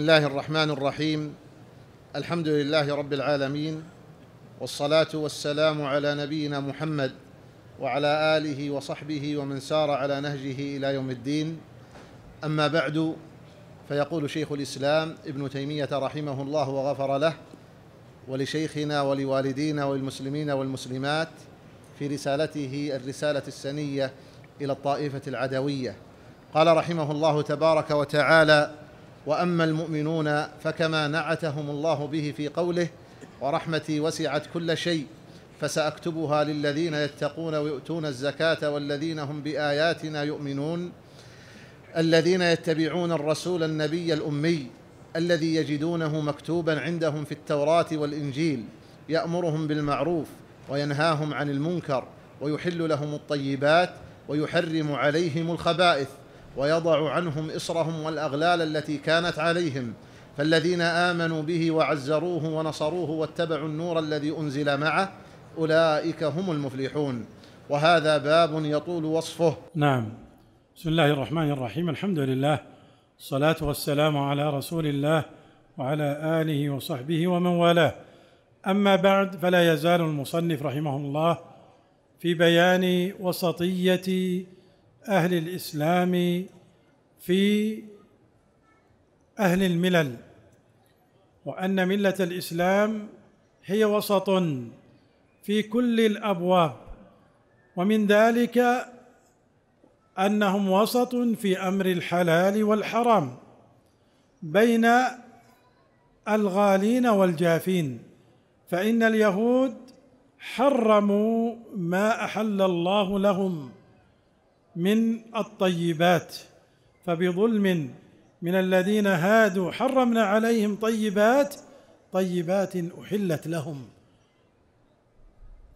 الله الرحمن الرحيم الحمد لله رب العالمين والصلاه والسلام على نبينا محمد وعلى اله وصحبه ومن سار على نهجه الى يوم الدين اما بعد فيقول شيخ الاسلام ابن تيميه رحمه الله وغفر له ولشيخنا ولوالدينا وللمسلمين والمسلمات في رسالته الرساله السنيه الى الطائفه العدويه قال رحمه الله تبارك وتعالى واما المؤمنون فكما نعتهم الله به في قوله ورحمتي وسعت كل شيء فساكتبها للذين يتقون ويؤتون الزكاه والذين هم باياتنا يؤمنون الذين يتبعون الرسول النبي الامي الذي يجدونه مكتوبا عندهم في التوراه والانجيل يامرهم بالمعروف وينهاهم عن المنكر ويحل لهم الطيبات ويحرم عليهم الخبائث ويضع عنهم إصرهم والأغلال التي كانت عليهم فالذين آمنوا به وعزروه ونصروه واتبعوا النور الذي أنزل معه أولئك هم المفلحون وهذا باب يطول وصفه نعم بسم الله الرحمن الرحيم الحمد لله الصلاة والسلام على رسول الله وعلى آله وصحبه ومن والاه أما بعد فلا يزال المصنف رحمه الله في بيان وسطية أهل الإسلام في أهل الملل وأن ملة الإسلام هي وسط في كل الأبواب ومن ذلك أنهم وسط في أمر الحلال والحرام بين الغالين والجافين فإن اليهود حرموا ما أحل الله لهم من الطيبات فبظلم من الذين هادوا حرمنا عليهم طيبات طيبات احلت لهم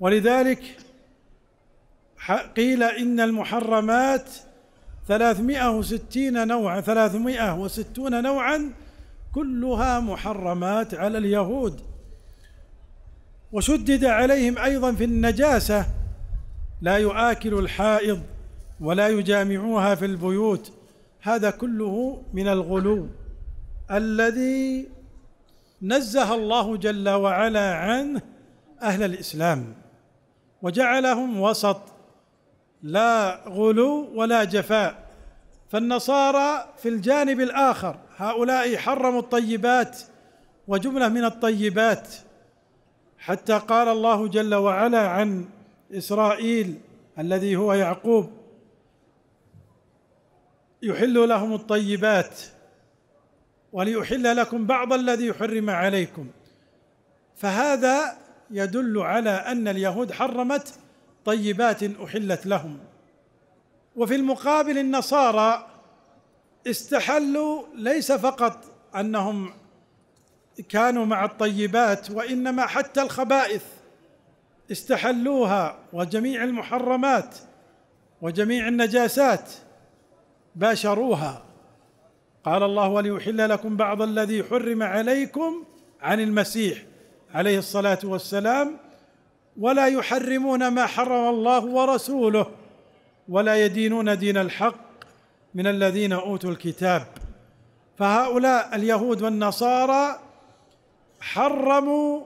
ولذلك قيل ان المحرمات ثلاثمائة وستين نوعا ثلاثمائة وستون نوعا كلها محرمات على اليهود وشدد عليهم أيضا في النجاسة لا يؤكل الحائض ولا يجامعوها في البيوت هذا كله من الغلو الذي نزه الله جل وعلا عنه اهل الاسلام وجعلهم وسط لا غلو ولا جفاء فالنصارى في الجانب الاخر هؤلاء حرموا الطيبات وجمله من الطيبات حتى قال الله جل وعلا عن اسرائيل الذي هو يعقوب يحل لهم الطيبات وليحل لكم بعض الذي حرم عليكم فهذا يدل على ان اليهود حرمت طيبات احلت لهم وفي المقابل النصارى استحلوا ليس فقط انهم كانوا مع الطيبات وانما حتى الخبائث استحلوها وجميع المحرمات وجميع النجاسات باشروها قال الله وليحل لكم بعض الذي حرم عليكم عن المسيح عليه الصلاه والسلام ولا يحرمون ما حرم الله ورسوله ولا يدينون دين الحق من الذين اوتوا الكتاب فهؤلاء اليهود والنصارى حرموا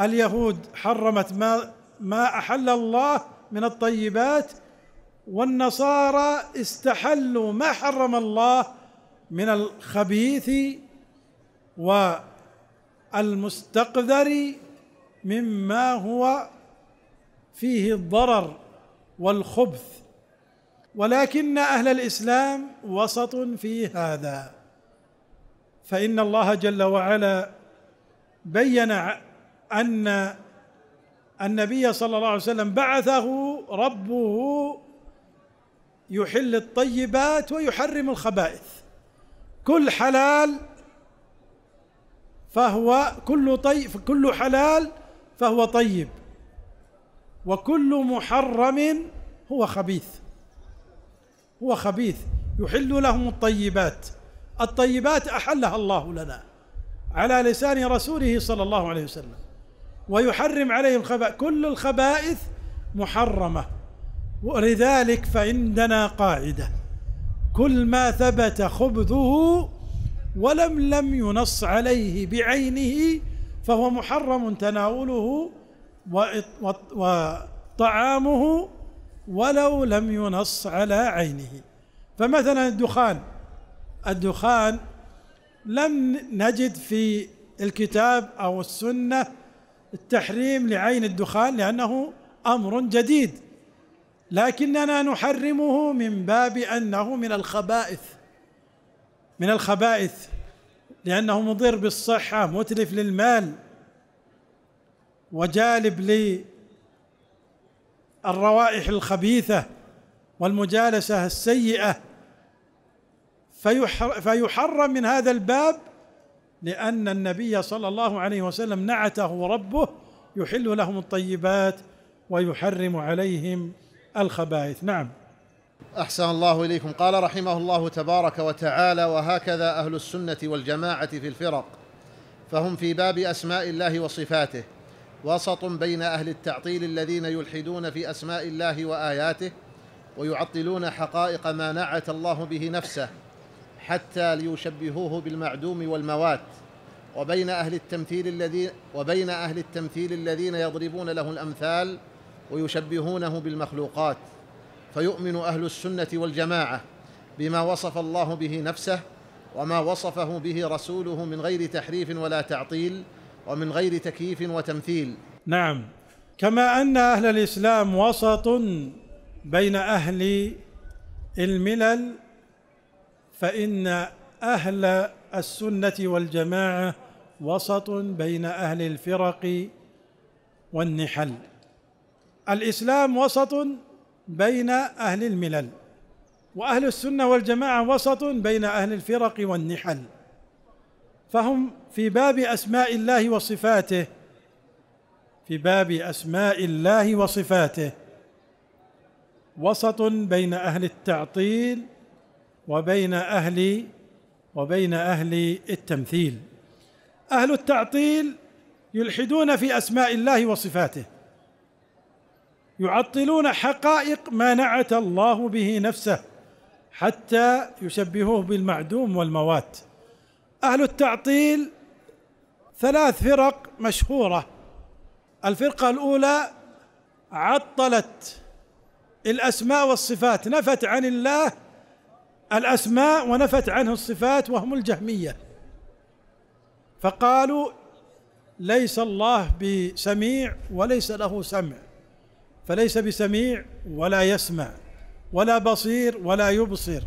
اليهود حرمت ما ما احل الله من الطيبات والنصارى استحلوا ما حرم الله من الخبيث والمستقذر مما هو فيه الضرر والخبث ولكن اهل الاسلام وسط في هذا فان الله جل وعلا بين ان النبي صلى الله عليه وسلم بعثه ربه يحل الطيبات ويحرم الخبائث كل حلال فهو كل طيب كل حلال فهو طيب وكل محرم هو خبيث هو خبيث يحل لهم الطيبات الطيبات احلها الله لنا على لسان رسوله صلى الله عليه وسلم ويحرم عليهم الخبائث كل الخبائث محرمه ولذلك فعندنا قاعدة كل ما ثبت خبثه ولم لم ينص عليه بعينه فهو محرم تناوله وطعامه ولو لم ينص على عينه فمثلا الدخان الدخان لم نجد في الكتاب او السنه التحريم لعين الدخان لانه امر جديد لكننا نحرمه من باب انه من الخبائث من الخبائث لانه مضر بالصحه متلف للمال وجالب للروائح الخبيثه والمجالسه السيئه فيحرم من هذا الباب لأن النبي صلى الله عليه وسلم نعته ربه يحل لهم الطيبات ويحرم عليهم الخبائث نعم احسن الله اليكم قال رحمه الله تبارك وتعالى وهكذا اهل السنه والجماعه في الفرق فهم في باب اسماء الله وصفاته وسط بين اهل التعطيل الذين يلحدون في اسماء الله واياته ويعطلون حقائق ما نعت الله به نفسه حتى ليشبهوه بالمعدوم والموات وبين أهل التمثيل الذين وبين أهل التمثيل الذين يضربون له الأمثال ويشبهونه بالمخلوقات فيؤمن اهل السنه والجماعه بما وصف الله به نفسه وما وصفه به رسوله من غير تحريف ولا تعطيل ومن غير تكييف وتمثيل نعم كما ان اهل الاسلام وسط بين اهل الملل فان اهل السنه والجماعه وسط بين اهل الفرق والنحل الاسلام وسط بين اهل الملل واهل السنه والجماعه وسط بين اهل الفرق والنحل فهم في باب اسماء الله وصفاته في باب اسماء الله وصفاته وسط بين اهل التعطيل وبين اهل وبين اهل التمثيل اهل التعطيل يلحدون في اسماء الله وصفاته يعطلون حقائق ما نعت الله به نفسه حتى يشبهوه بالمعدوم والموات اهل التعطيل ثلاث فرق مشهوره الفرقه الاولى عطلت الاسماء والصفات نفت عن الله الاسماء ونفت عنه الصفات وهم الجهميه فقالوا ليس الله بسميع وليس له سمع فليس بسميع ولا يسمع ولا بصير ولا يبصر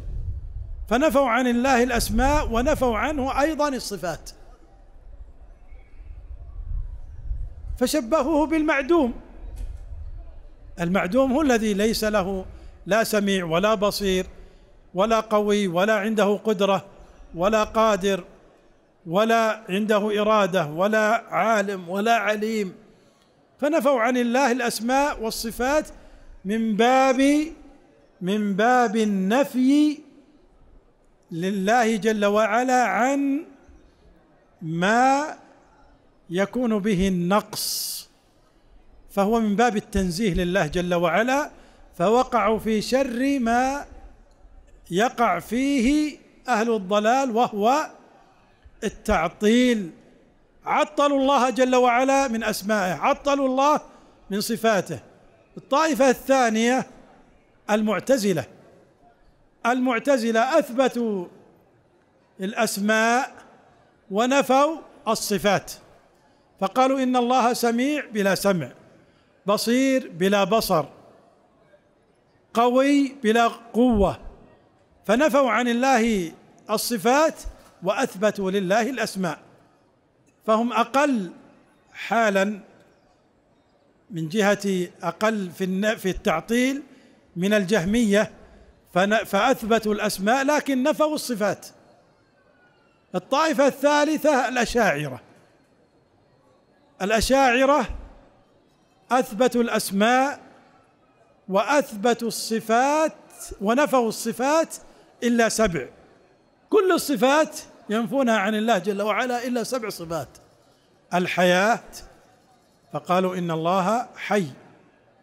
فنفوا عن الله الاسماء ونفوا عنه ايضا الصفات فشبهوه بالمعدوم المعدوم هو الذي ليس له لا سميع ولا بصير ولا قوي ولا عنده قدره ولا قادر ولا عنده اراده ولا عالم ولا عليم فنفوا عن الله الاسماء والصفات من باب من باب النفي لله جل وعلا عن ما يكون به النقص فهو من باب التنزيه لله جل وعلا فوقعوا في شر ما يقع فيه اهل الضلال وهو التعطيل عطلوا الله جل وعلا من أسمائه عطلوا الله من صفاته الطائفة الثانية المعتزلة المعتزلة أثبتوا الأسماء ونفوا الصفات فقالوا إن الله سميع بلا سمع بصير بلا بصر قوي بلا قوة فنفوا عن الله الصفات وأثبتوا لله الأسماء فهم اقل حالا من جهه اقل في في التعطيل من الجهميه فاثبتوا الاسماء لكن نفوا الصفات الطائفه الثالثه الاشاعره الاشاعره اثبتوا الاسماء واثبتوا الصفات ونفوا الصفات الا سبع كل الصفات ينفونها عن الله جل وعلا الا سبع صفات الحياه فقالوا ان الله حي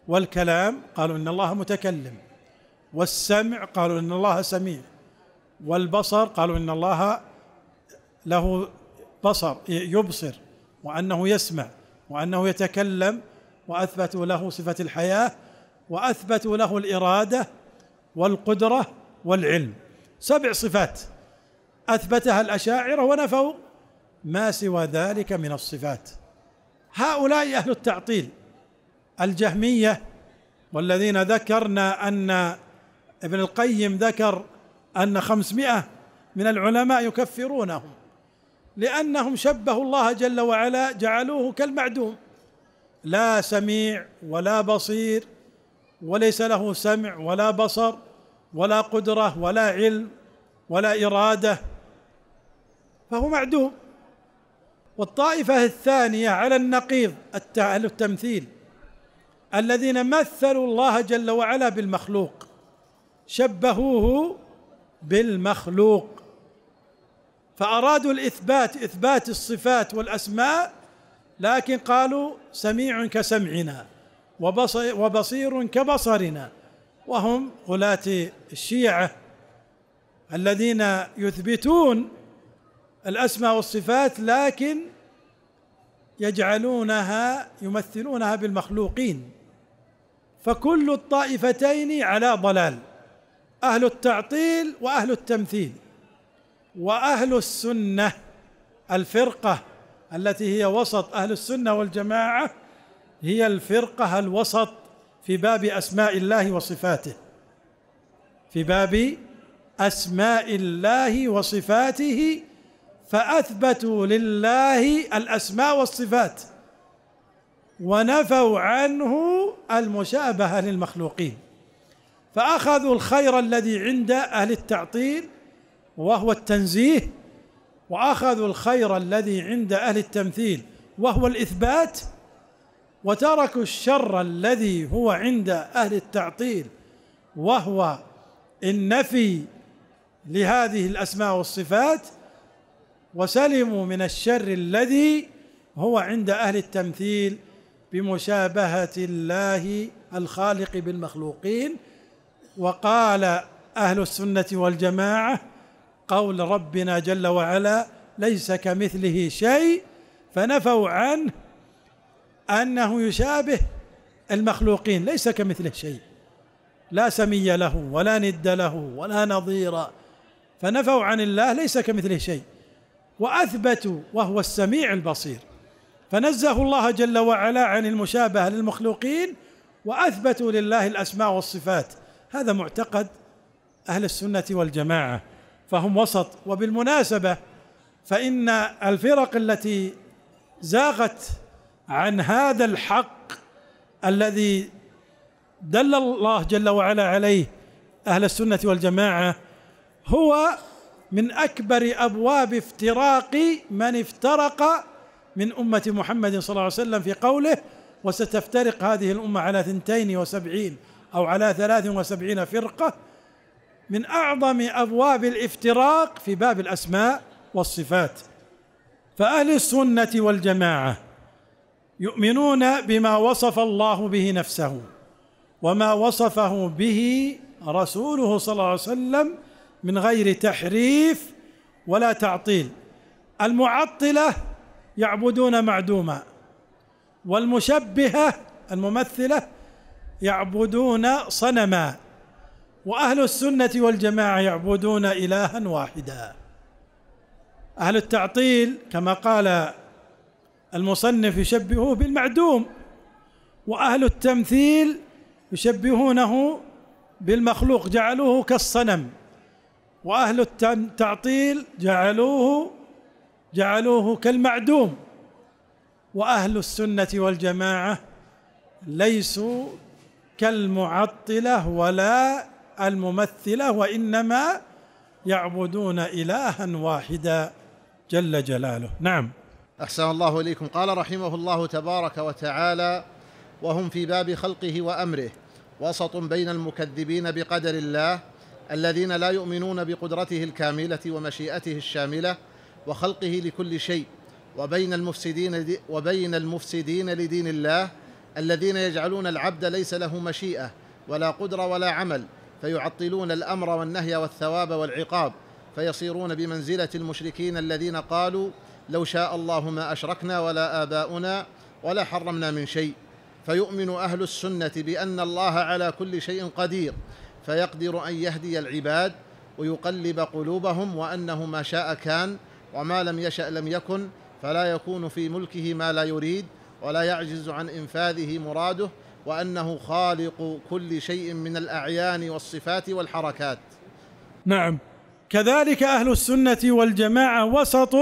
والكلام قالوا ان الله متكلم والسمع قالوا ان الله سميع والبصر قالوا ان الله له بصر يبصر وانه يسمع وانه يتكلم واثبتوا له صفه الحياه واثبتوا له الاراده والقدره والعلم سبع صفات اثبتها الاشاعره ونفوا ما سوى ذلك من الصفات هؤلاء اهل التعطيل الجهميه والذين ذكرنا ان ابن القيم ذكر ان خمسمائه من العلماء يكفرونهم لانهم شبهوا الله جل وعلا جعلوه كالمعدوم لا سميع ولا بصير وليس له سمع ولا بصر ولا قدره ولا علم ولا إرادة فهو معدوم والطائفة الثانية على النقيض التمثيل الذين مثلوا الله جل وعلا بالمخلوق شبهوه بالمخلوق فأرادوا الإثبات إثبات الصفات والأسماء لكن قالوا سميع كسمعنا وبصير كبصرنا وهم غلاة الشيعة الذين يثبتون الاسماء والصفات لكن يجعلونها يمثلونها بالمخلوقين فكل الطائفتين على ضلال اهل التعطيل واهل التمثيل واهل السنه الفرقه التي هي وسط اهل السنه والجماعه هي الفرقه الوسط في باب اسماء الله وصفاته في باب اسماء الله وصفاته فاثبتوا لله الاسماء والصفات ونفوا عنه المشابهه للمخلوقين فاخذوا الخير الذي عند اهل التعطيل وهو التنزيه واخذوا الخير الذي عند اهل التمثيل وهو الاثبات وتركوا الشر الذي هو عند اهل التعطيل وهو النفي لهذه الاسماء والصفات وسلموا من الشر الذي هو عند اهل التمثيل بمشابهه الله الخالق بالمخلوقين وقال اهل السنه والجماعه قول ربنا جل وعلا ليس كمثله شيء فنفوا عنه انه يشابه المخلوقين ليس كمثله شيء لا سمي له ولا ند له ولا نظير فنفوا عن الله ليس كمثله شيء واثبتوا وهو السميع البصير فنزهوا الله جل وعلا عن المشابهه للمخلوقين واثبتوا لله الاسماء والصفات هذا معتقد اهل السنه والجماعه فهم وسط وبالمناسبه فان الفرق التي زاغت عن هذا الحق الذي دل الله جل وعلا عليه اهل السنه والجماعه هو من اكبر ابواب افتراق من افترق من امه محمد صلى الله عليه وسلم في قوله وستفترق هذه الامه على ثنتين وسبعين او على ثلاث وسبعين فرقه من اعظم ابواب الافتراق في باب الاسماء والصفات فاهل السنه والجماعه يؤمنون بما وصف الله به نفسه وما وصفه به رسوله صلى الله عليه وسلم من غير تحريف ولا تعطيل المعطله يعبدون معدوما والمشبهه الممثله يعبدون صنما واهل السنه والجماعه يعبدون الها واحدا اهل التعطيل كما قال المصنف يشبهه بالمعدوم واهل التمثيل يشبهونه بالمخلوق جعلوه كالصنم وأهل التعطيل جعلوه جعلوه كالمعدوم وأهل السنة والجماعة ليسوا كالمعطلة ولا الممثلة وإنما يعبدون إلها واحدا جل جلاله نعم أحسن الله إليكم قال رحمه الله تبارك وتعالى وهم في باب خلقه وأمره وسط بين المكذبين بقدر الله الذين لا يؤمنون بقدرته الكامله ومشيئته الشامله وخلقه لكل شيء وبين المفسدين وبين المفسدين لدين الله الذين يجعلون العبد ليس له مشيئه ولا قدره ولا عمل فيعطلون الامر والنهي والثواب والعقاب فيصيرون بمنزله المشركين الذين قالوا لو شاء الله ما اشركنا ولا اباؤنا ولا حرمنا من شيء فيؤمن اهل السنه بان الله على كل شيء قدير فيقدر ان يهدي العباد ويقلب قلوبهم وانه ما شاء كان وما لم يشا لم يكن فلا يكون في ملكه ما لا يريد ولا يعجز عن انفاذه مراده وانه خالق كل شيء من الاعيان والصفات والحركات نعم كذلك اهل السنه والجماعه وسط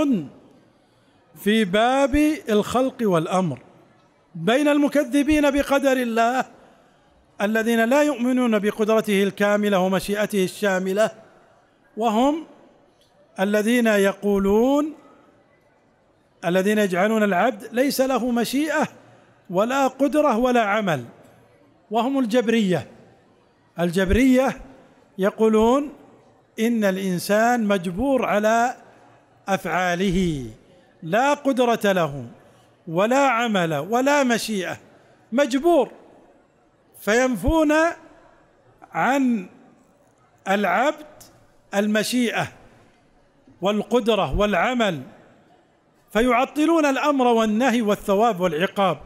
في باب الخلق والامر بين المكذبين بقدر الله الذين لا يؤمنون بقدرته الكامله ومشيئته الشامله وهم الذين يقولون الذين يجعلون العبد ليس له مشيئه ولا قدره ولا عمل وهم الجبريه الجبريه يقولون ان الانسان مجبور على افعاله لا قدره له ولا عمل ولا مشيئه مجبور فينفون عن العبد المشيئه والقدره والعمل فيعطلون الامر والنهي والثواب والعقاب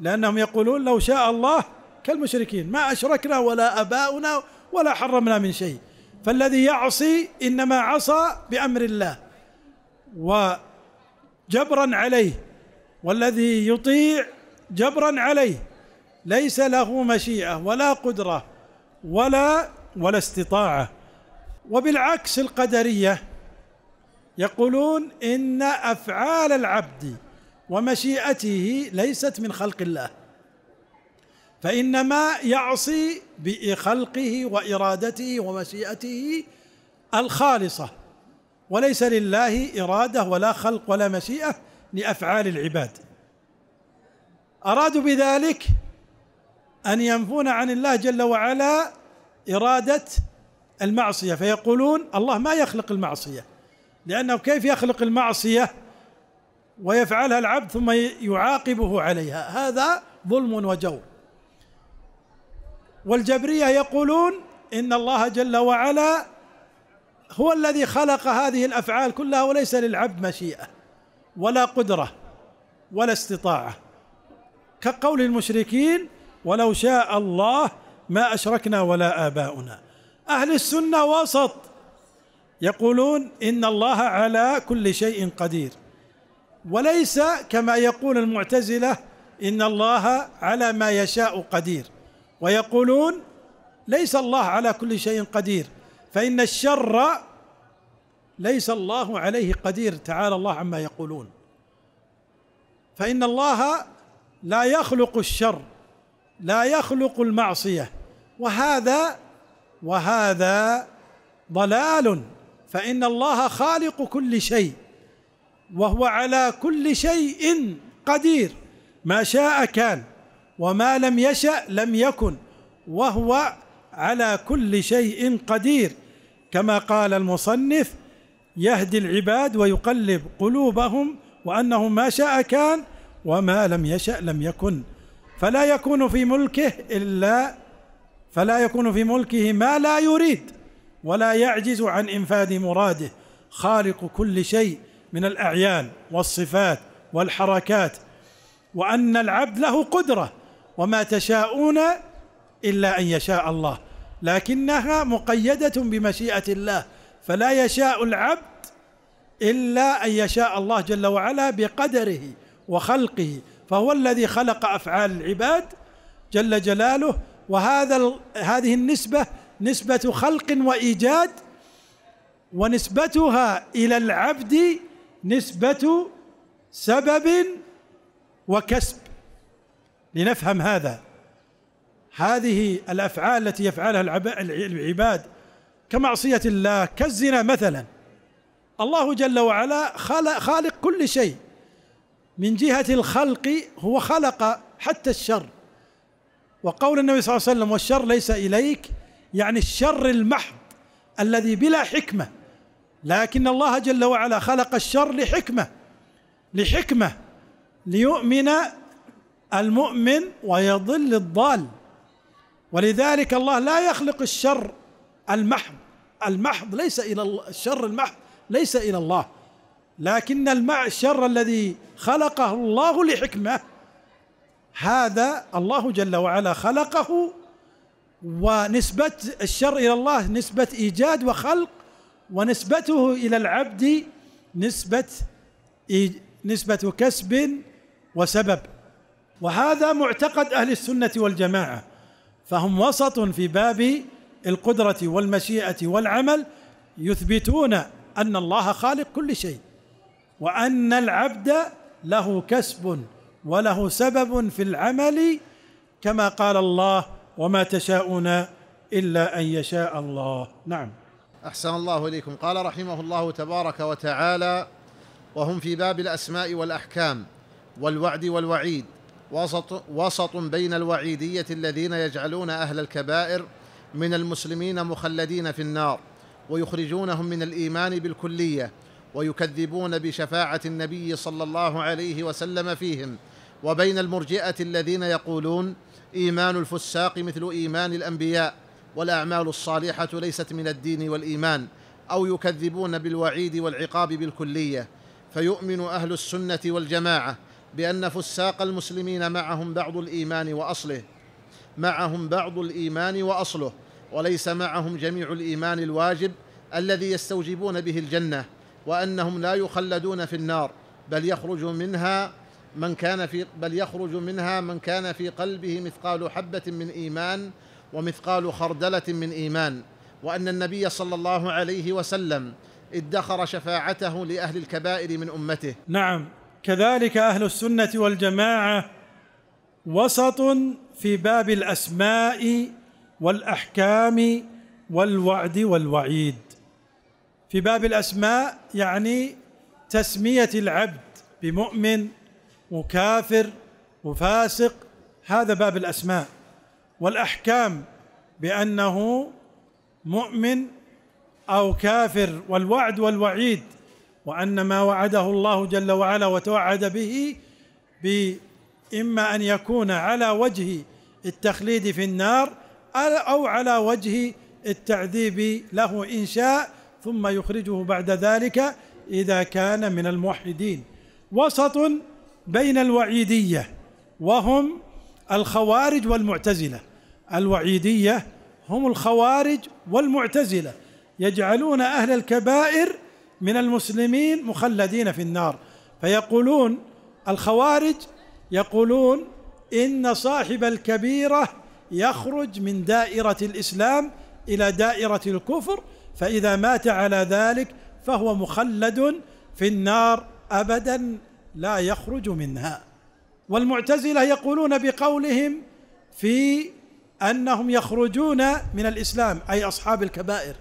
لانهم يقولون لو شاء الله كالمشركين ما اشركنا ولا اباؤنا ولا حرمنا من شيء فالذي يعصي انما عصى بامر الله وجبرا عليه والذي يطيع جبرا عليه ليس له مشيئه ولا قدره ولا ولا استطاعه وبالعكس القدريه يقولون ان افعال العبد ومشيئته ليست من خلق الله فانما يعصي بخلقه وارادته ومشيئته الخالصه وليس لله اراده ولا خلق ولا مشيئه لافعال العباد ارادوا بذلك ان ينفون عن الله جل وعلا اراده المعصيه فيقولون الله ما يخلق المعصيه لانه كيف يخلق المعصيه ويفعلها العبد ثم يعاقبه عليها هذا ظلم وجور والجبريه يقولون ان الله جل وعلا هو الذي خلق هذه الافعال كلها وليس للعبد مشيئه ولا قدره ولا استطاعه كقول المشركين ولو شاء الله ما أشركنا ولا آباؤنا أهل السنة وسط يقولون إن الله على كل شيء قدير وليس كما يقول المعتزلة إن الله على ما يشاء قدير ويقولون ليس الله على كل شيء قدير فإن الشر ليس الله عليه قدير تعالى الله عما يقولون فإن الله لا يخلق الشر لا يخلق المعصيه وهذا وهذا ضلال فان الله خالق كل شيء وهو على كل شيء قدير ما شاء كان وما لم يشا لم يكن وهو على كل شيء قدير كما قال المصنف يهدي العباد ويقلب قلوبهم وانه ما شاء كان وما لم يشا لم يكن فلا يكون في ملكه إلا فلا يكون في ملكه ما لا يريد ولا يعجز عن إنفاذ مراده خالق كل شيء من الأعيان والصفات والحركات وأن العبد له قدرة وما تشاءون إلا أن يشاء الله لكنها مقيدة بمشيئة الله فلا يشاء العبد إلا أن يشاء الله جل وعلا بقدره وخلقه فهو الذي خلق افعال العباد جل جلاله وهذا هذه النسبه نسبه خلق وايجاد ونسبتها الى العبد نسبه سبب وكسب لنفهم هذا هذه الافعال التي يفعلها العباد كمعصيه الله كالزنا مثلا الله جل وعلا خالق كل شيء من جهة الخلق هو خلق حتى الشر وقول النبي صلى الله عليه وسلم والشر ليس إليك يعني الشر المحض الذي بلا حكمة لكن الله جل وعلا خلق الشر لحكمة لحكمة ليؤمن المؤمن ويضل الضال ولذلك الله لا يخلق الشر المحض المحض ليس إلى الشر المحض ليس إلى الله لكن المعشر الذي خلقه الله لحكمه هذا الله جل وعلا خلقه ونسبة الشر إلى الله نسبة إيجاد وخلق ونسبته إلى العبد نسبة نسبة كسب وسبب وهذا معتقد أهل السنة والجماعة فهم وسط في باب القدرة والمشيئة والعمل يثبتون أن الله خالق كل شيء وأن العبد له كسب وله سبب في العمل كما قال الله وما تشاءون إلا أن يشاء الله نعم أحسن الله إليكم قال رحمه الله تبارك وتعالى وهم في باب الأسماء والأحكام والوعد والوعيد وسط, وسط بين الوعيدية الذين يجعلون أهل الكبائر من المسلمين مخلدين في النار ويخرجونهم من الإيمان بالكلية ويكذبون بشفاعه النبي صلى الله عليه وسلم فيهم وبين المرجئه الذين يقولون ايمان الفساق مثل ايمان الانبياء والاعمال الصالحه ليست من الدين والايمان او يكذبون بالوعيد والعقاب بالكليه فيؤمن اهل السنه والجماعه بان فساق المسلمين معهم بعض الايمان واصله معهم بعض الايمان واصله وليس معهم جميع الايمان الواجب الذي يستوجبون به الجنه وأنهم لا يخلدون في النار بل يخرج منها من كان في بل يخرج منها من كان في قلبه مثقال حبة من إيمان ومثقال خردلة من إيمان وأن النبي صلى الله عليه وسلم ادخر شفاعته لأهل الكبائر من أمته نعم كذلك أهل السنة والجماعة وسط في باب الأسماء والأحكام والوعد والوعيد في باب الاسماء يعني تسميه العبد بمؤمن وكافر وفاسق هذا باب الاسماء والاحكام بانه مؤمن او كافر والوعد والوعيد وان ما وعده الله جل وعلا وتوعد به باما ان يكون على وجه التخليد في النار او على وجه التعذيب له ان شاء ثم يخرجه بعد ذلك إذا كان من الموحدين وسط بين الوعيدية وهم الخوارج والمعتزلة الوعيدية هم الخوارج والمعتزلة يجعلون أهل الكبائر من المسلمين مخلدين في النار فيقولون الخوارج يقولون إن صاحب الكبيرة يخرج من دائرة الإسلام إلى دائرة الكفر فإذا مات على ذلك فهو مخلد في النار أبدا لا يخرج منها والمعتزلة يقولون بقولهم في أنهم يخرجون من الإسلام أي أصحاب الكبائر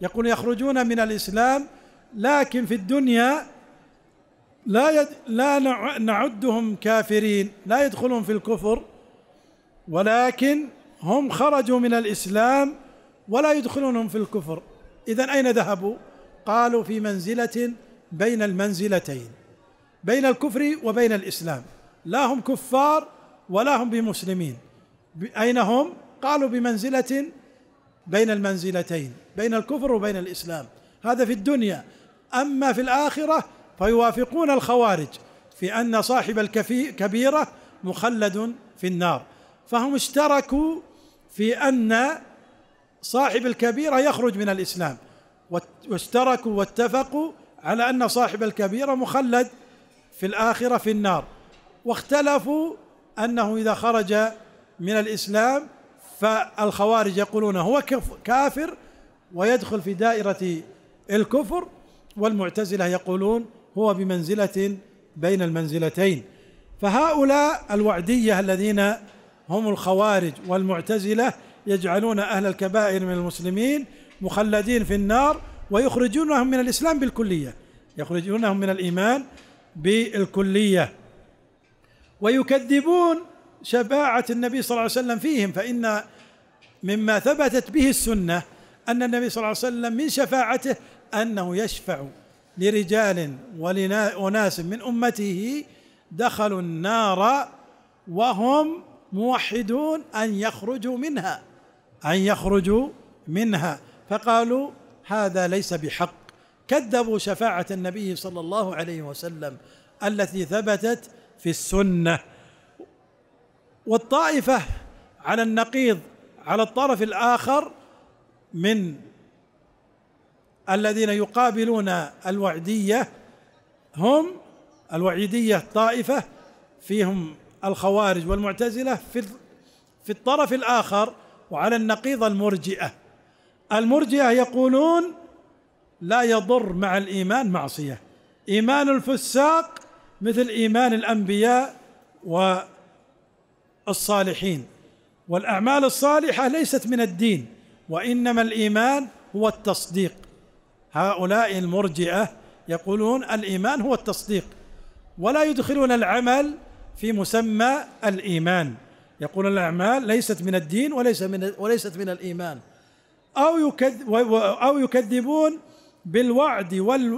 يقول يخرجون من الإسلام لكن في الدنيا لا يد لا نعدهم كافرين لا يدخلون في الكفر ولكن هم خرجوا من الإسلام ولا يدخلونهم في الكفر إذا أين ذهبوا؟ قالوا في منزلة بين المنزلتين بين الكفر وبين الإسلام لا هم كفار ولا هم بمسلمين أين هم؟ قالوا بمنزلة بين المنزلتين بين الكفر وبين الإسلام هذا في الدنيا أما في الآخرة فيوافقون الخوارج في أن صاحب الكبيرة مخلد في النار فهم اشتركوا في أن صاحب الكبيرة يخرج من الإسلام واشتركوا واتفقوا على أن صاحب الكبيرة مخلد في الآخرة في النار واختلفوا أنه إذا خرج من الإسلام فالخوارج يقولون هو كافر ويدخل في دائرة الكفر والمعتزلة يقولون هو بمنزلة بين المنزلتين فهؤلاء الوعدية الذين هم الخوارج والمعتزلة يجعلون أهل الكبائر من المسلمين مخلدين في النار ويخرجونهم من الإسلام بالكلية يخرجونهم من الإيمان بالكلية ويكذبون شفاعة النبي صلى الله عليه وسلم فيهم فإن مما ثبتت به السنة أن النبي صلى الله عليه وسلم من شفاعته أنه يشفع لرجال وناس من أمته دخلوا النار وهم موحدون أن يخرجوا منها أن يخرجوا منها فقالوا هذا ليس بحق كذبوا شفاعة النبي صلى الله عليه وسلم التي ثبتت في السنة والطائفة على النقيض على الطرف الآخر من الذين يقابلون الوعدية هم الوعيدية طائفة فيهم الخوارج والمعتزلة في في الطرف الآخر وعلى النقيض المرجئه المرجئه يقولون لا يضر مع الايمان معصيه ايمان الفساق مثل ايمان الانبياء والصالحين والاعمال الصالحه ليست من الدين وانما الايمان هو التصديق هؤلاء المرجئه يقولون الايمان هو التصديق ولا يدخلون العمل في مسمى الايمان يقول الأعمال ليست من الدين وليس من وليست من الإيمان أو يكذب أو يكذبون بالوعد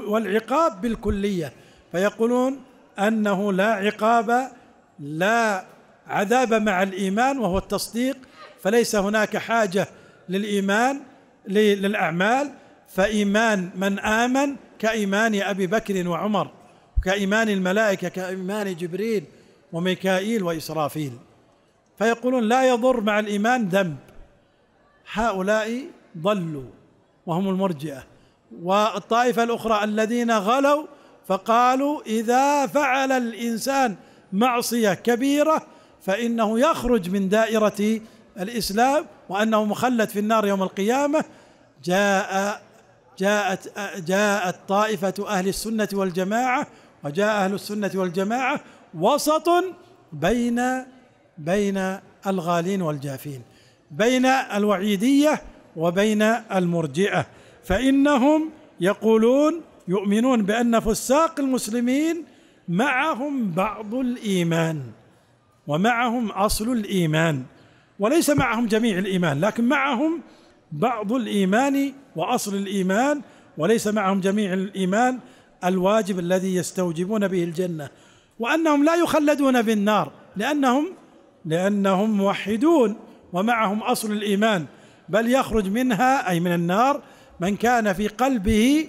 والعقاب بالكلية فيقولون أنه لا عقاب لا عذاب مع الإيمان وهو التصديق فليس هناك حاجة للإيمان للأعمال فإيمان من آمن كإيمان أبي بكر وعمر كإيمان الملائكة كإيمان جبريل وميكائيل وإسرافيل فيقولون لا يضر مع الايمان ذنب هؤلاء ضلوا وهم المرجئه والطائفه الاخرى الذين غلوا فقالوا اذا فعل الانسان معصيه كبيره فانه يخرج من دائره الاسلام وانه مخلد في النار يوم القيامه جاء جاءت جاءت طائفه اهل السنه والجماعه وجاء اهل السنه والجماعه وسط بين بين الغالين والجافين بين الوعيديه وبين المرجئه فانهم يقولون يؤمنون بان فساق المسلمين معهم بعض الايمان ومعهم اصل الايمان وليس معهم جميع الايمان لكن معهم بعض الايمان واصل الايمان وليس معهم جميع الايمان الواجب الذي يستوجبون به الجنه وانهم لا يخلدون بالنار لانهم لأنهم موحدون ومعهم أصل الإيمان بل يخرج منها أي من النار من كان في قلبه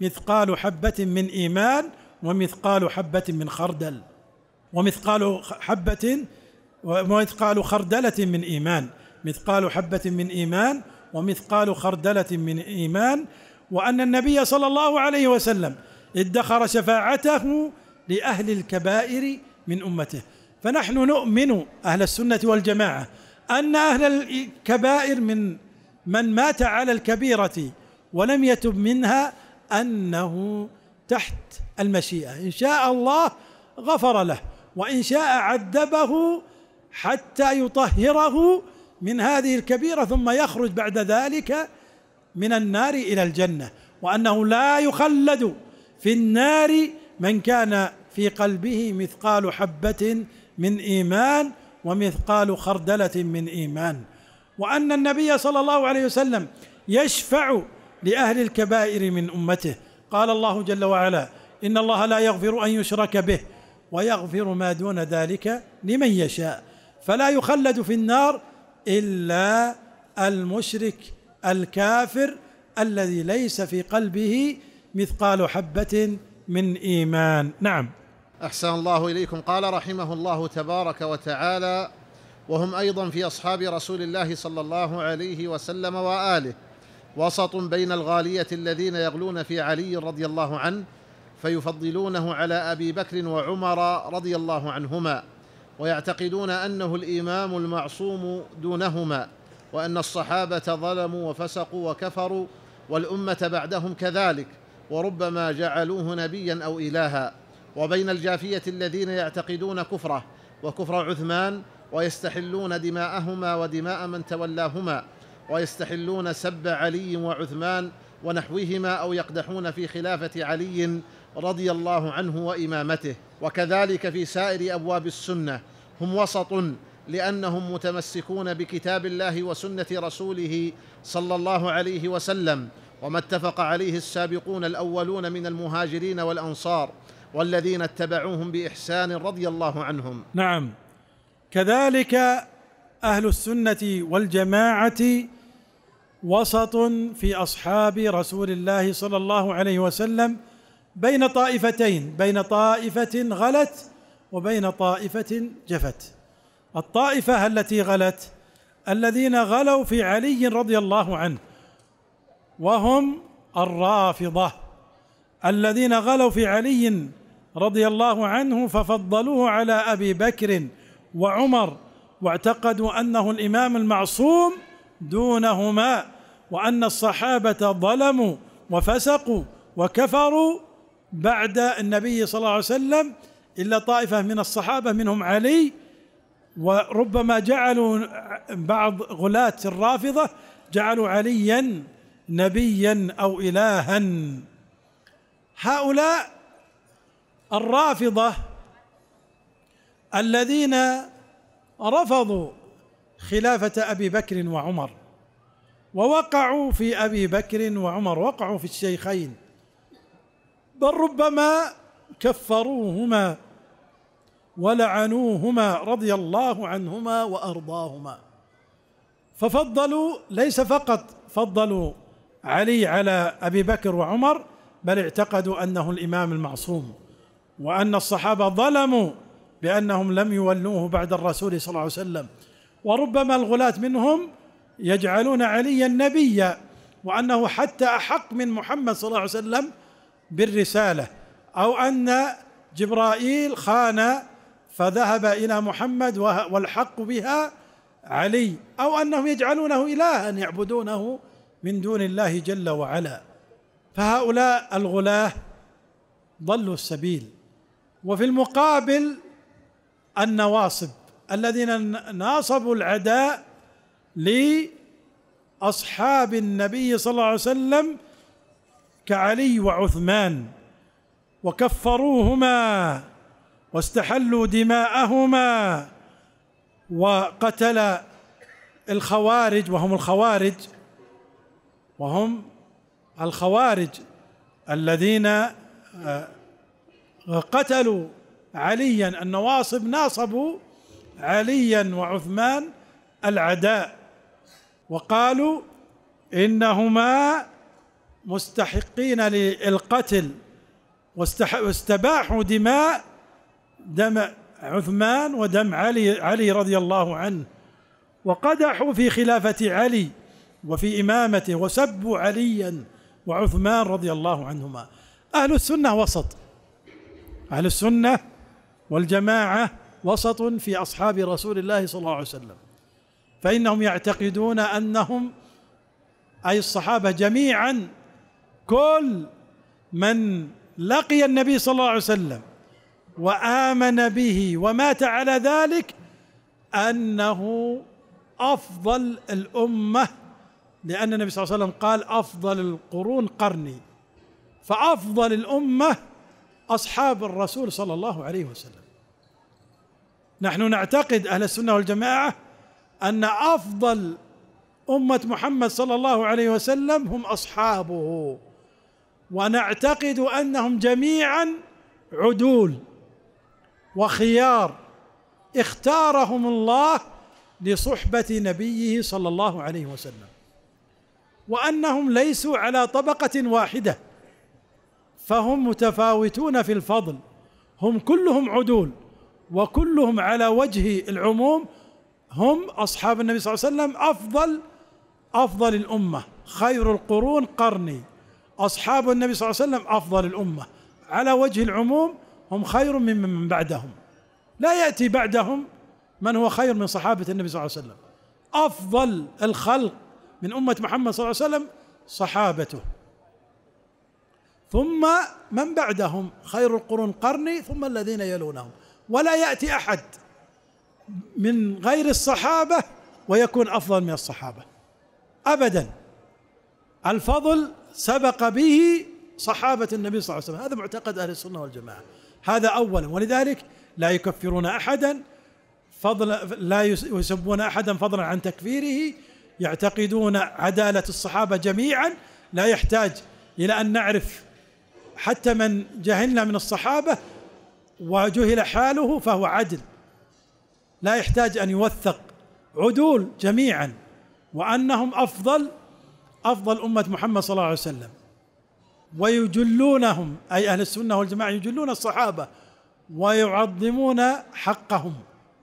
مثقال حبة من إيمان ومثقال حبة من خردل ومثقال حبة ومثقال خردلة من إيمان مثقال حبة من إيمان ومثقال خردلة من إيمان وأن النبي صلى الله عليه وسلم ادخر شفاعته لأهل الكبائر من أمته فنحن نؤمن أهل السنة والجماعة أن أهل الكبائر من من مات على الكبيرة ولم يتب منها أنه تحت المشيئة إن شاء الله غفر له وإن شاء عذبه حتى يطهره من هذه الكبيرة ثم يخرج بعد ذلك من النار إلى الجنة وأنه لا يخلد في النار من كان في قلبه مثقال حبة من ايمان ومثقال خردله من ايمان وان النبي صلى الله عليه وسلم يشفع لاهل الكبائر من امته قال الله جل وعلا ان الله لا يغفر ان يشرك به ويغفر ما دون ذلك لمن يشاء فلا يخلد في النار الا المشرك الكافر الذي ليس في قلبه مثقال حبه من ايمان نعم احسن الله اليكم قال رحمه الله تبارك وتعالى وهم ايضا في اصحاب رسول الله صلى الله عليه وسلم واله وسط بين الغاليه الذين يغلون في علي رضي الله عنه فيفضلونه على ابي بكر وعمر رضي الله عنهما ويعتقدون انه الامام المعصوم دونهما وان الصحابه ظلموا وفسقوا وكفروا والامه بعدهم كذلك وربما جعلوه نبيا او الها وبين الجافية الذين يعتقدون كفره وكفر عثمان ويستحلون دماءهما ودماء من تولاهما ويستحلون سب علي وعثمان ونحوهما او يقدحون في خلافه علي رضي الله عنه وامامته وكذلك في سائر ابواب السنه هم وسط لانهم متمسكون بكتاب الله وسنه رسوله صلى الله عليه وسلم وما اتفق عليه السابقون الاولون من المهاجرين والانصار والذين اتبعوهم باحسان رضي الله عنهم نعم كذلك اهل السنه والجماعه وسط في اصحاب رسول الله صلى الله عليه وسلم بين طائفتين بين طائفه غلت وبين طائفه جفت الطائفه التي غلت الذين غلوا في علي رضي الله عنه وهم الرافضه الذين غلوا في علي رضي الله عنه ففضلوه على ابي بكر وعمر واعتقدوا انه الامام المعصوم دونهما وان الصحابه ظلموا وفسقوا وكفروا بعد النبي صلى الله عليه وسلم الا طائفه من الصحابه منهم علي وربما جعلوا بعض غلاة الرافضه جعلوا عليا نبيا او الها هؤلاء الرافضة الذين رفضوا خلافة أبي بكر وعمر ووقعوا في أبي بكر وعمر وقعوا في الشيخين بل ربما كفروهما ولعنوهما رضي الله عنهما وأرضاهما ففضلوا ليس فقط فضلوا علي على أبي بكر وعمر بل اعتقدوا أنه الإمام المعصوم وان الصحابه ظلموا بانهم لم يولوه بعد الرسول صلى الله عليه وسلم وربما الغلاة منهم يجعلون عليا نبيا وانه حتى احق من محمد صلى الله عليه وسلم بالرساله او ان جبرائيل خان فذهب الى محمد والحق بها علي او انهم يجعلونه الها يعبدونه من دون الله جل وعلا فهؤلاء الغلاه ضلوا السبيل وفي المقابل النواصب الذين ناصبوا العداء لاصحاب النبي صلى الله عليه وسلم كعلي وعثمان وكفروهما واستحلوا دماءهما وقتل الخوارج وهم الخوارج وهم الخوارج الذين آه، قتلوا عليا النواصب ناصبوا عليا وعثمان العداء وقالوا انهما مستحقين للقتل واستباحوا دماء دم عثمان ودم علي علي رضي الله عنه وقدحوا في خلافة علي وفي إمامته وسبوا عليا وعثمان رضي الله عنهما أهل السنة وسط أهل السنة والجماعة وسط في أصحاب رسول الله صلى الله عليه وسلم فإنهم يعتقدون أنهم أي الصحابة جميعا كل من لقي النبي صلى الله عليه وسلم وآمن به ومات على ذلك أنه أفضل الأمة لأن النبي صلى الله عليه وسلم قال أفضل القرون قرني فأفضل الأمة اصحاب الرسول صلى الله عليه وسلم نحن نعتقد اهل السنه والجماعه ان افضل امه محمد صلى الله عليه وسلم هم اصحابه ونعتقد انهم جميعا عدول وخيار اختارهم الله لصحبه نبيه صلى الله عليه وسلم وانهم ليسوا على طبقه واحده فهم متفاوتون في الفضل هم كلهم عدول وكلهم على وجه العموم هم اصحاب النبي صلى الله عليه وسلم افضل افضل الامه خير القرون قرني اصحاب النبي صلى الله عليه وسلم افضل الامه على وجه العموم هم خير ممن من بعدهم لا ياتي بعدهم من هو خير من صحابه النبي صلى الله عليه وسلم افضل الخلق من امه محمد صلى الله عليه وسلم صحابته ثم من بعدهم خير القرون قرني ثم الذين يلونهم ولا ياتي احد من غير الصحابه ويكون افضل من الصحابه ابدا الفضل سبق به صحابه النبي صلى الله عليه وسلم هذا معتقد اهل السنه والجماعه هذا اولا ولذلك لا يكفرون احدا فضل لا يسبون احدا فضلا عن تكفيره يعتقدون عداله الصحابه جميعا لا يحتاج الى ان نعرف حتى من جهلنا من الصحابة وجهل حاله فهو عدل لا يحتاج أن يوثق عدول جميعا وأنهم أفضل أفضل أمة محمد صلى الله عليه وسلم ويجلونهم أي أهل السنة والجماعة يجلون الصحابة ويعظمون حقهم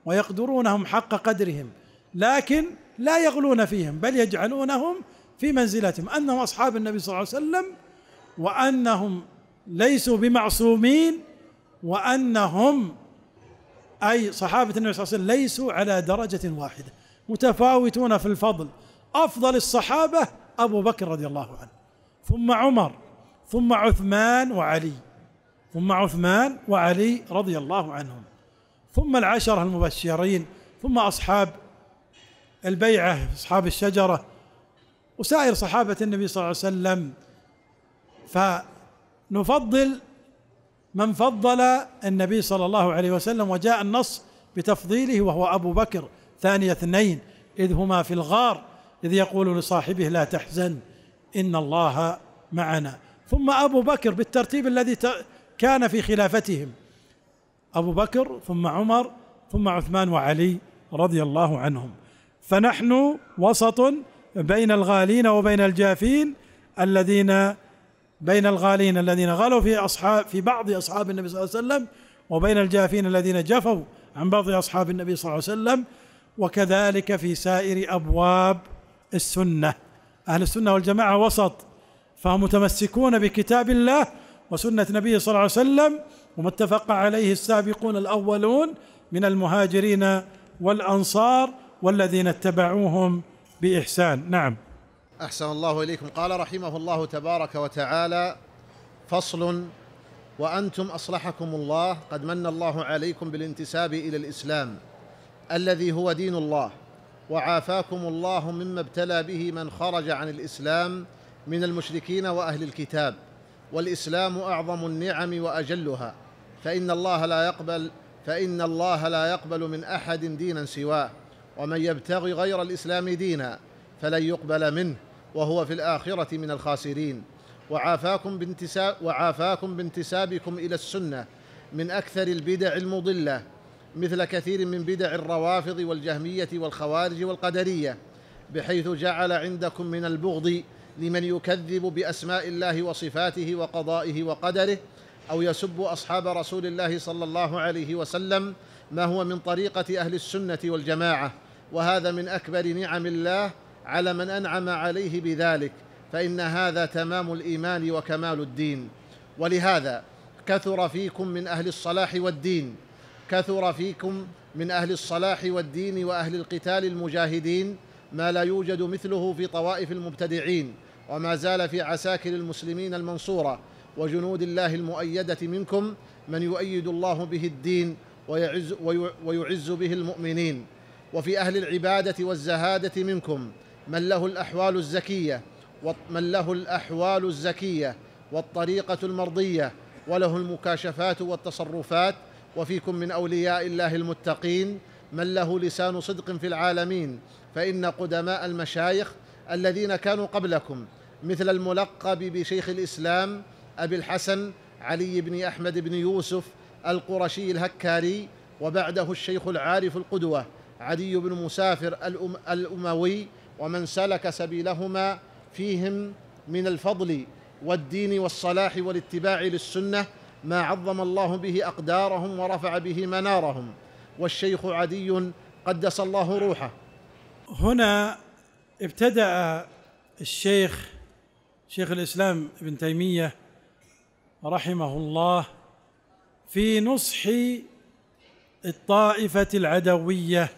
ويقدرونهم حق قدرهم لكن لا يغلون فيهم بل يجعلونهم في منزلتهم انهم اصحاب النبي صلى الله عليه وسلم وانهم ليسوا بمعصومين وانهم اي صحابه النبي صلى الله عليه وسلم ليسوا على درجه واحده متفاوتون في الفضل افضل الصحابه ابو بكر رضي الله عنه ثم عمر ثم عثمان وعلي ثم عثمان وعلي رضي الله عنهم ثم العشره المبشرين ثم اصحاب البيعه اصحاب الشجره وسائر صحابه النبي صلى الله عليه وسلم ف نفضل من فضل النبي صلى الله عليه وسلم وجاء النص بتفضيله وهو ابو بكر ثاني اثنين اذ هما في الغار اذ يقول لصاحبه لا تحزن ان الله معنا ثم ابو بكر بالترتيب الذي كان في خلافتهم ابو بكر ثم عمر ثم عثمان وعلي رضي الله عنهم فنحن وسط بين الغالين وبين الجافين الذين بين الغالين الذين غلوا في اصحاب في بعض اصحاب النبي صلى الله عليه وسلم وبين الجافين الذين جفوا عن بعض اصحاب النبي صلى الله عليه وسلم وكذلك في سائر ابواب السنه اهل السنه والجماعه وسط فهم متمسكون بكتاب الله وسنه نبيه صلى الله عليه وسلم وما اتفق عليه السابقون الاولون من المهاجرين والانصار والذين اتبعوهم باحسان نعم أحسن الله إليكم قال رحمه الله تبارك وتعالى فصل وأنتم أصلحكم الله قد من الله عليكم بالانتساب إلى الإسلام الذي هو دين الله وعافاكم الله مما ابتلى به من خرج عن الإسلام من المشركين وأهل الكتاب والإسلام أعظم النعم وأجلها فإن الله لا يقبل فإن الله لا يقبل من أحد دينا سواه ومن يبتغي غير الإسلام دينا فلن يقبل منه وهو في الآخرة من الخاسرين وعافاكم بانتساب وعافاكم بانتسابكم إلى السنة من أكثر البدع المضلة مثل كثير من بدع الروافض والجهمية والخوارج والقدرية بحيث جعل عندكم من البغض لمن يكذب بأسماء الله وصفاته وقضائه وقدره أو يسب أصحاب رسول الله صلى الله عليه وسلم ما هو من طريقة أهل السنة والجماعة وهذا من أكبر نعم الله على من انعم عليه بذلك فان هذا تمام الايمان وكمال الدين ولهذا كثر فيكم من اهل الصلاح والدين كثر فيكم من اهل الصلاح والدين واهل القتال المجاهدين ما لا يوجد مثله في طوائف المبتدعين وما زال في عساكر المسلمين المنصوره وجنود الله المؤيده منكم من يؤيد الله به الدين ويعز, ويعز به المؤمنين وفي اهل العباده والزهاده منكم من له الأحوال الزكية من له الأحوال الزكية والطريقة المرضية وله المكاشفات والتصرفات وفيكم من أولياء الله المتقين من له لسان صدق في العالمين فإن قدماء المشايخ الذين كانوا قبلكم مثل الملقب بشيخ الإسلام أبي الحسن علي بن أحمد بن يوسف القرشي الهكاري وبعده الشيخ العارف القدوة عدي بن مسافر الأم الأموي ومن سلك سبيلهما فيهم من الفضل والدين والصلاح والاتباع للسنه ما عظم الله به اقدارهم ورفع به منارهم والشيخ عدي قدس الله روحه هنا ابتدا الشيخ شيخ الاسلام ابن تيميه رحمه الله في نصح الطائفه العدويه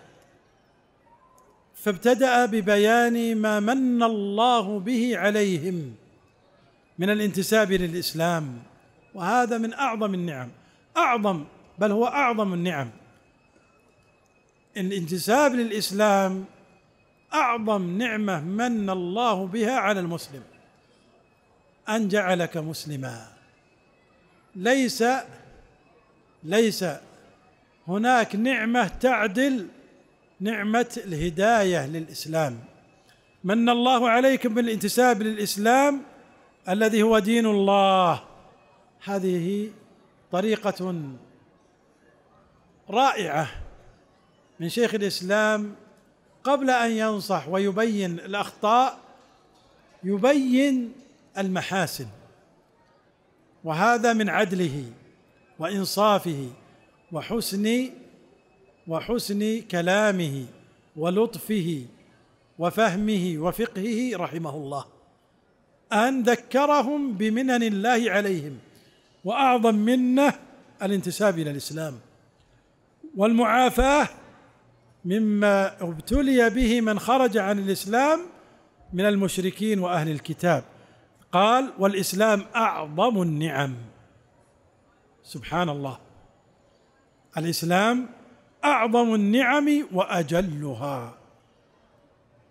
فابتدا ببيان ما من الله به عليهم من الانتساب للاسلام وهذا من اعظم النعم اعظم بل هو اعظم النعم الانتساب للاسلام اعظم نعمه من الله بها على المسلم ان جعلك مسلما ليس ليس هناك نعمه تعدل نعمه الهدايه للاسلام من الله عليكم بالانتساب للاسلام الذي هو دين الله هذه طريقه رائعه من شيخ الاسلام قبل ان ينصح ويبين الاخطاء يبين المحاسن وهذا من عدله وانصافه وحسن وحسن كلامه ولطفه وفهمه وفقهه رحمه الله ان ذكرهم بمنن الله عليهم واعظم منه الانتساب الى الاسلام والمعافاه مما ابتلي به من خرج عن الاسلام من المشركين واهل الكتاب قال والاسلام اعظم النعم سبحان الله الاسلام اعظم النعم واجلها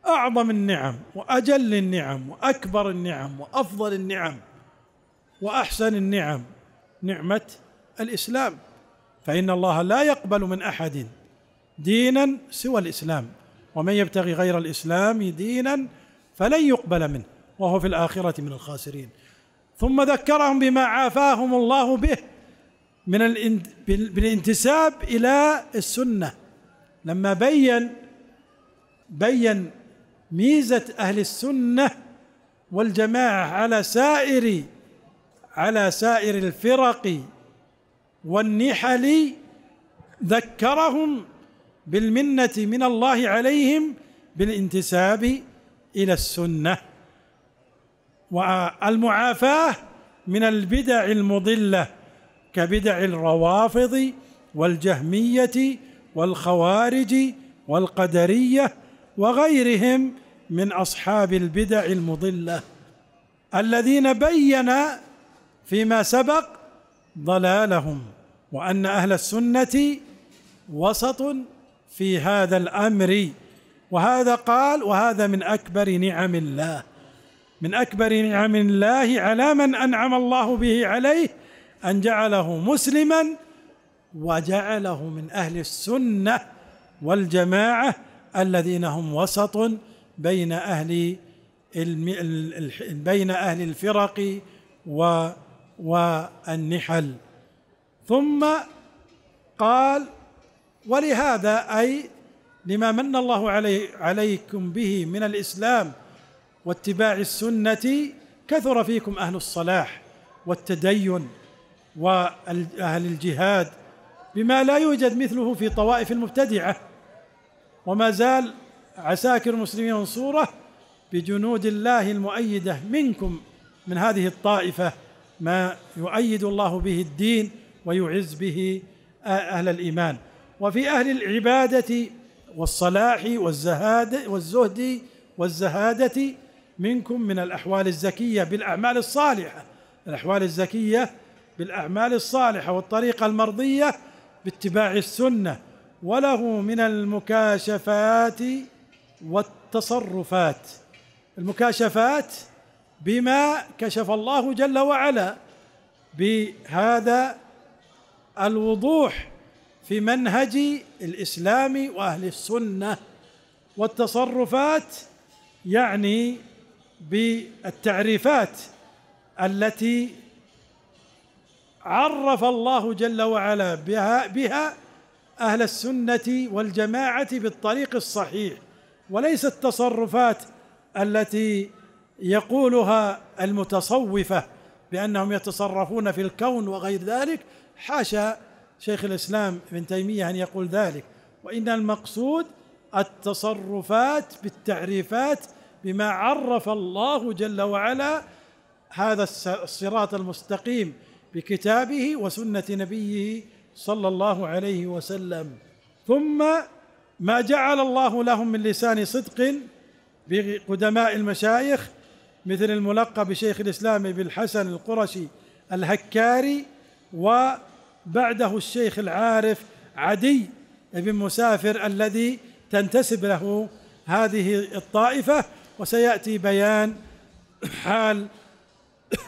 اعظم النعم واجل النعم واكبر النعم وافضل النعم واحسن النعم نعمه الاسلام فان الله لا يقبل من احد دينا سوى الاسلام ومن يبتغي غير الاسلام دينا فلن يقبل منه وهو في الاخره من الخاسرين ثم ذكرهم بما عافاهم الله به من بالانتساب إلى السنة لما بين بين ميزة أهل السنة والجماعة على سائر على سائر الفرق والنحل ذكرهم بالمنة من الله عليهم بالانتساب إلى السنة والمعافاة من البدع المضله كبدع الروافض والجهميه والخوارج والقدريه وغيرهم من اصحاب البدع المضله الذين بين فيما سبق ضلالهم وان اهل السنه وسط في هذا الامر وهذا قال وهذا من اكبر نعم الله من اكبر نعم الله على من انعم الله به عليه ان جعله مسلما وجعله من اهل السنه والجماعه الذين هم وسط بين اهل بين اهل الفرق و والنحل ثم قال ولهذا اي لما من الله عليه عليكم به من الاسلام واتباع السنه كثر فيكم اهل الصلاح والتدين واهل الجهاد بما لا يوجد مثله في طوائف المبتدعه وما زال عساكر المسلمين منصوره بجنود الله المؤيده منكم من هذه الطائفه ما يؤيد الله به الدين ويعز به اهل الايمان وفي اهل العباده والصلاح والزهاد والزهد والزهاده منكم من الاحوال الزكيه بالاعمال الصالحه الاحوال الزكيه بالاعمال الصالحه والطريقه المرضيه باتباع السنه وله من المكاشفات والتصرفات المكاشفات بما كشف الله جل وعلا بهذا الوضوح في منهج الاسلام واهل السنه والتصرفات يعني بالتعريفات التي عرف الله جل وعلا بها, بها أهل السنة والجماعة بالطريق الصحيح وليس التصرفات التي يقولها المتصوفة بأنهم يتصرفون في الكون وغير ذلك حاشا شيخ الإسلام ابن تيمية أن يقول ذلك وإن المقصود التصرفات بالتعريفات بما عرف الله جل وعلا هذا الصراط المستقيم بكتابه وسنه نبيه صلى الله عليه وسلم ثم ما جعل الله لهم من لسان صدق بقدماء المشايخ مثل الملقب بشيخ الاسلام ابن الحسن القرشي الهكاري وبعده الشيخ العارف عدي بن مسافر الذي تنتسب له هذه الطائفه وسياتي بيان حال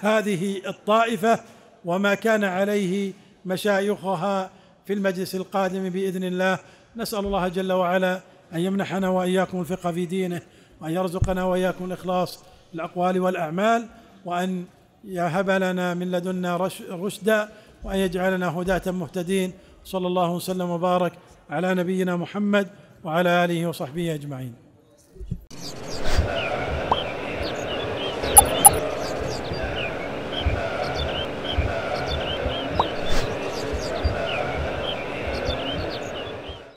هذه الطائفه وما كان عليه مشايخها في المجلس القادم باذن الله نسال الله جل وعلا ان يمنحنا واياكم الفقه في دينه وان يرزقنا واياكم الاخلاص الاقوال والاعمال وان يهب لنا من لدنا رشدا وان يجعلنا هداة مهتدين صلى الله وسلم وبارك على نبينا محمد وعلى اله وصحبه اجمعين.